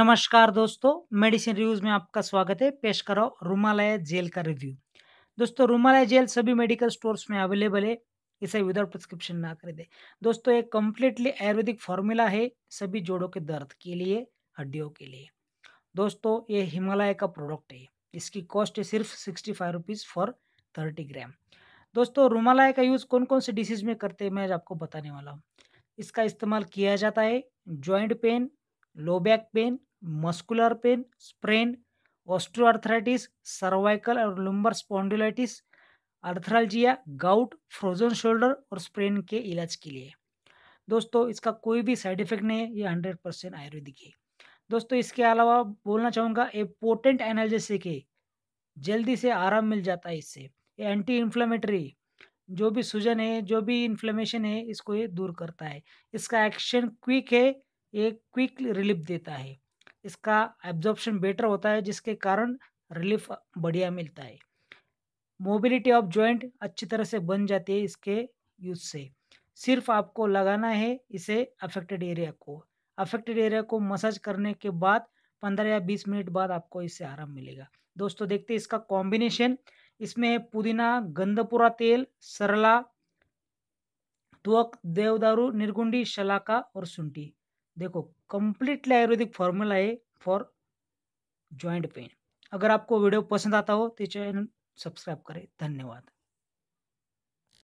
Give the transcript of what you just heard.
नमस्कार दोस्तों medicine reviews में आपका स्वागत है पेश करो रुमालय जेल का रिव्यू दोस्तों रुमालय जेल सभी मेडिकल स्टोर्स में अवेलेबल है इसे विदाउट प्रिस्क्रिप्शन ना खरीदे दोस्तों एक कम्प्लीटली आयुर्वेदिक फॉर्मूला है सभी जोड़ों के दर्द के लिए हड्डियों के लिए दोस्तों ये हिमालय का प्रोडक्ट है इसकी कॉस्ट है सिर्फ sixty five rupees for thirty gram दोस्तों रुमालय का यूज़ कौन कौन से डिसीज़ में करते हैं मैं आपको बताने वाला हूँ इसका इस्तेमाल किया जाता है joint pain low back pain muscular pain sprain osteoarthritis cervical और lumbar spondylitis arthralgia gout frozen shoulder और स्प्रेन के इलाज के लिए दोस्तों इसका कोई भी साइड इफेक्ट नहीं है ये हंड्रेड परसेंट आयुर्वेदिक है दोस्तों इसके अलावा बोलना चाहूँगा ए पोटेंट एनालजेसिक के जल्दी से आराम मिल जाता है इससे ये एंटी इन्फ्लेमेटरी जो भी सूजन है जो भी इन्फ्लेमेशन है इसको ये दूर करता है इसका एक्शन क्विक है ये क्विक रिलीफ देता है इसका एब्जॉर्प्शन बेटर होता है जिसके कारण रिलीफ बढ़िया मिलता है मोबिलिटी ऑफ ज्वाइंट अच्छी तरह से बन जाती है इसके यूज से सिर्फ आपको लगाना है इसे अफेक्टेड एरिया को अफेक्टेड एरिया को मसाज करने के बाद पंद्रह या बीस मिनट बाद आपको इससे आराम मिलेगा दोस्तों देखते हैं इसका कॉम्बिनेशन इसमें पुदीना गंदपुरा तेल सरला तुवक देवदारू निर्गुंडी शलाका और सुंटी देखो कंप्लीटली आयुर्वेदिक फॉर्मूला है फॉर जॉइंट पेन अगर आपको वीडियो पसंद आता हो तो चैनल सब्सक्राइब करें धन्यवाद